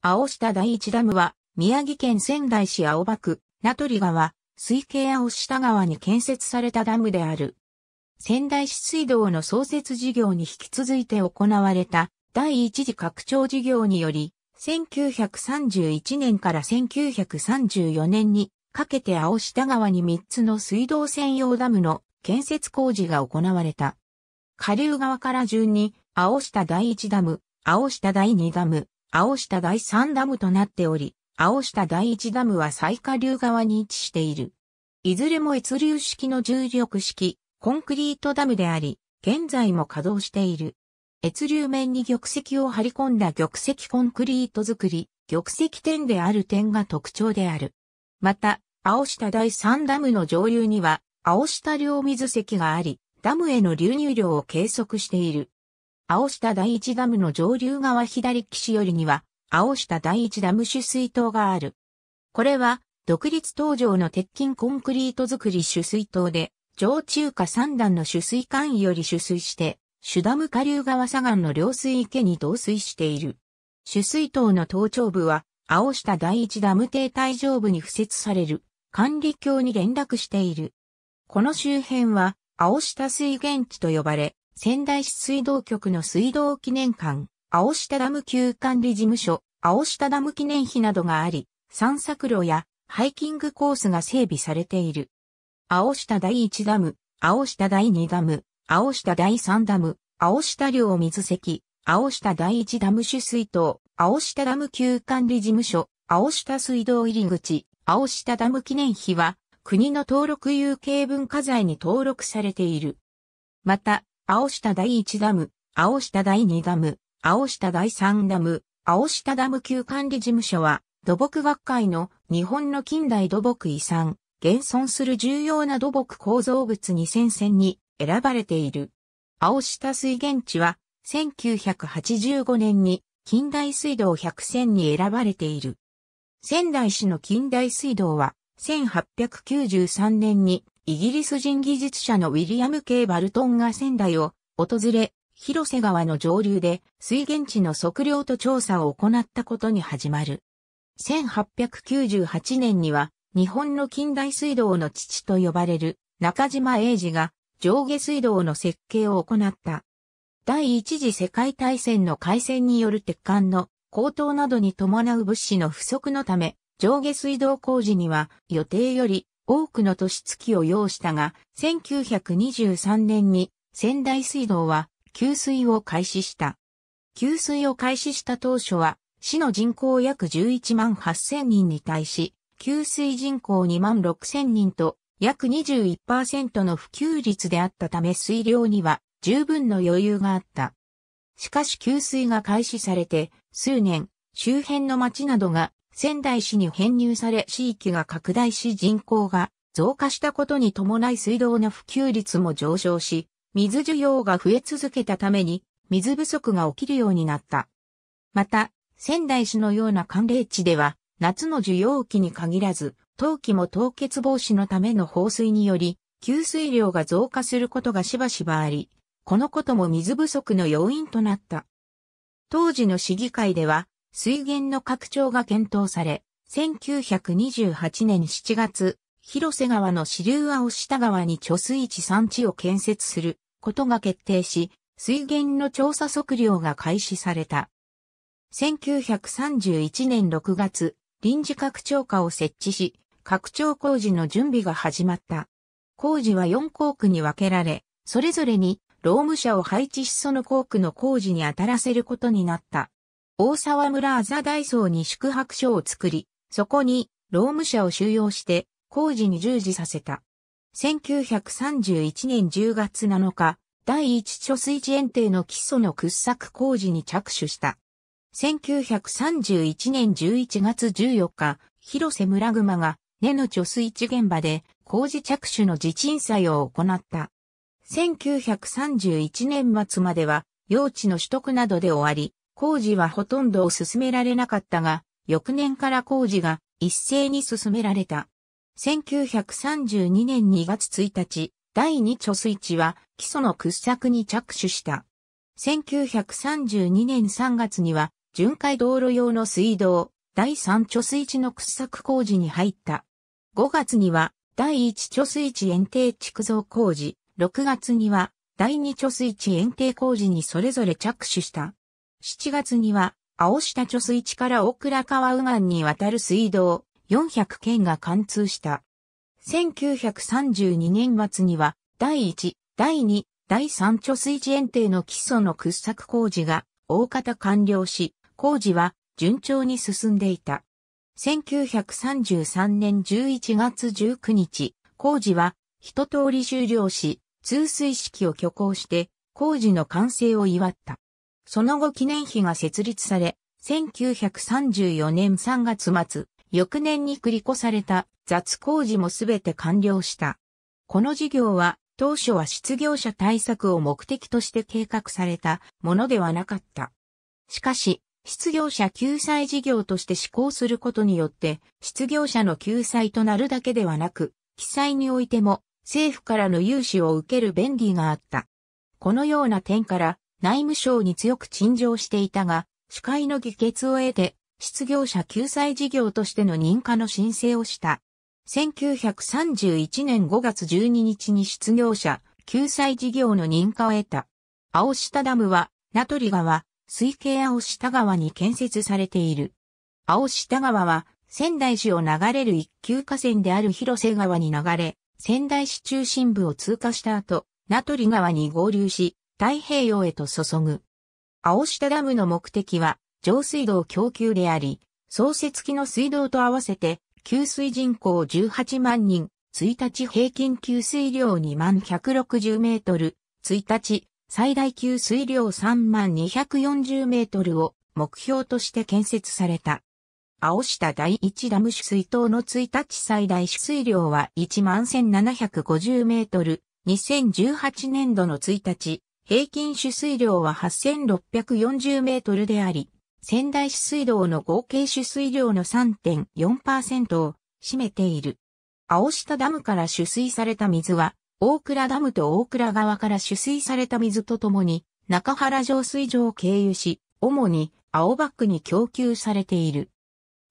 青下第一ダムは、宮城県仙台市青葉区、名取川、水系青下川に建設されたダムである。仙台市水道の創設事業に引き続いて行われた第一次拡張事業により、1931年から1934年にかけて青下川に3つの水道専用ダムの建設工事が行われた。下流側から順に、青下第一ダム、青下第二ダム、青下第3ダムとなっており、青下第1ダムは最下流側に位置している。いずれも越流式の重力式、コンクリートダムであり、現在も稼働している。越流面に玉石を張り込んだ玉石コンクリート作り、玉石点である点が特徴である。また、青下第3ダムの上流には、青下両水石があり、ダムへの流入量を計測している。青下第一ダムの上流側左岸よりには、青下第一ダム取水塔がある。これは、独立登場の鉄筋コンクリート造り取水塔で、上中下三段の取水管位より取水して、主ダム下流側左岸の両水池に導水している。取水塔の頭頂部は、青下第一ダム堤帯上部に付設される、管理橋に連絡している。この周辺は、青下水源地と呼ばれ、仙台市水道局の水道記念館、青下ダム級管理事務所、青下ダム記念碑などがあり、散策路やハイキングコースが整備されている。青下第1ダム、青下第2ダム、青下第3ダム、青下両水石、青下第1ダム取水塔、青下ダム級管理事務所、青下水道入り口、青下ダム記念碑は、国の登録有形文化財に登録されている。また、青下第1ダム、青下第2ダム、青下第3ダム、青下ダム級管理事務所は、土木学会の日本の近代土木遺産、現存する重要な土木構造物2 0 0選に選ばれている。青下水源地は、1985年に近代水道100選に選ばれている。仙台市の近代水道は、1893年にイギリス人技術者のウィリアム・ケイ・バルトンが仙台を訪れ、広瀬川の上流で水源地の測量と調査を行ったことに始まる。1898年には日本の近代水道の父と呼ばれる中島英治が上下水道の設計を行った。第一次世界大戦の開戦による鉄管の高騰などに伴う物資の不足のため、上下水道工事には予定より多くの年月を要したが、1923年に仙台水道は給水を開始した。給水を開始した当初は、市の人口約11万8000人に対し、給水人口2万6000人と約21%の普及率であったため水量には十分の余裕があった。しかし給水が開始されて数年、周辺の町などが仙台市に編入され地域が拡大し人口が増加したことに伴い水道の普及率も上昇し、水需要が増え続けたために水不足が起きるようになった。また、仙台市のような寒冷地では、夏の需要期に限らず、冬季も凍結防止のための放水により、給水量が増加することがしばしばあり、このことも水不足の要因となった。当時の市議会では、水源の拡張が検討され、1928年7月、広瀬川の支流青下川に貯水池産地を建設することが決定し、水源の調査測量が開始された。1931年6月、臨時拡張課を設置し、拡張工事の準備が始まった。工事は4工区に分けられ、それぞれに労務者を配置しその工区の工事に当たらせることになった。大沢村あざ大荘に宿泊所を作り、そこに労務者を収容して工事に従事させた。1931年10月7日、第一貯水池園庭の基礎の掘削工事に着手した。1931年11月14日、広瀬村熊が根の貯水池現場で工事着手の地鎮祭を行った。1931年末までは、用地の取得などで終わり、工事はほとんどを進められなかったが、翌年から工事が一斉に進められた。1932年2月1日、第2貯水池は基礎の掘削に着手した。1932年3月には、巡回道路用の水道、第3貯水池の掘削工事に入った。5月には、第1貯水池園庭築造工事、6月には、第2貯水池園庭工事にそれぞれ着手した。7月には、青下貯水池から大倉川右岸に渡る水道400件が貫通した。1932年末には、第1、第2、第3貯水池園庭の基礎の掘削工事が大方完了し、工事は順調に進んでいた。1933年11月19日、工事は一通り終了し、通水式を挙行して工事の完成を祝った。その後記念碑が設立され、1934年3月末、翌年に繰り越された雑工事もすべて完了した。この事業は当初は失業者対策を目的として計画されたものではなかった。しかし、失業者救済事業として施行することによって、失業者の救済となるだけではなく、記載においても政府からの融資を受ける便利があった。このような点から、内務省に強く陳情していたが、司会の議決を得て、失業者救済事業としての認可の申請をした。1931年5月12日に失業者救済事業の認可を得た。青下ダムは、名取川、水系青下川に建設されている。青下川は、仙台市を流れる一級河川である広瀬川に流れ、仙台市中心部を通過した後、名取川に合流し、太平洋へと注ぐ。青下ダムの目的は、上水道供給であり、創設期の水道と合わせて、給水人口18万人、1日平均給水量2万160メートル、1日最大給水量3万240メートルを目標として建設された。青下第一ダム取水塔の1日最大取水量は1万1750メートル、2018年度の1日平均取水量は8640メートルであり、仙台市水道の合計取水量の3.4%を占めている。青下ダムから取水された水は、大倉ダムと大倉川から取水された水とともに、中原上水場を経由し、主に青バックに供給されている。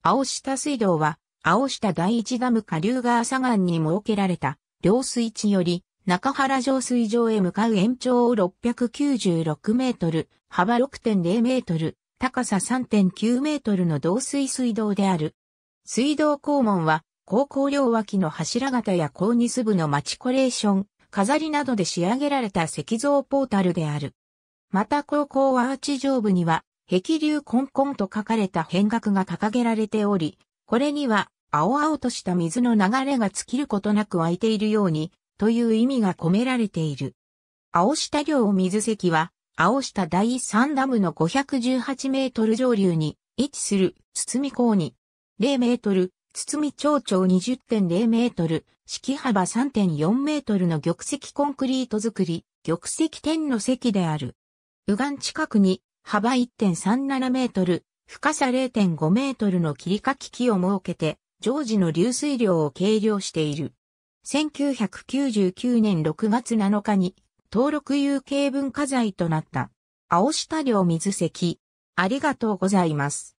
青下水道は、青下第一ダム下流川左岸に設けられた、量水地より、中原上水場へ向かう延長696メートル、幅6.0メートル、高さ3.9メートルの導水水道である。水道肛門は、高校両脇の柱型や高二粒のマチコレーション、飾りなどで仕上げられた石像ポータルである。また高校アーチ上部には、壁流コンコンと書かれた変額が掲げられており、これには、青々とした水の流れが尽きることなく湧いているように、という意味が込められている。青下両水関は、青下第3ダムの518メートル上流に位置する堤港に0メートル、堤町長20.0メートル、敷幅3.4メートルの玉石コンクリート作り、玉石天の石である。右岸近くに幅1.37メートル、深さ0.5メートルの切り欠き機を設けて、常時の流水量を計量している。1999年6月7日に登録有形文化財となった。青下領水石。ありがとうございます。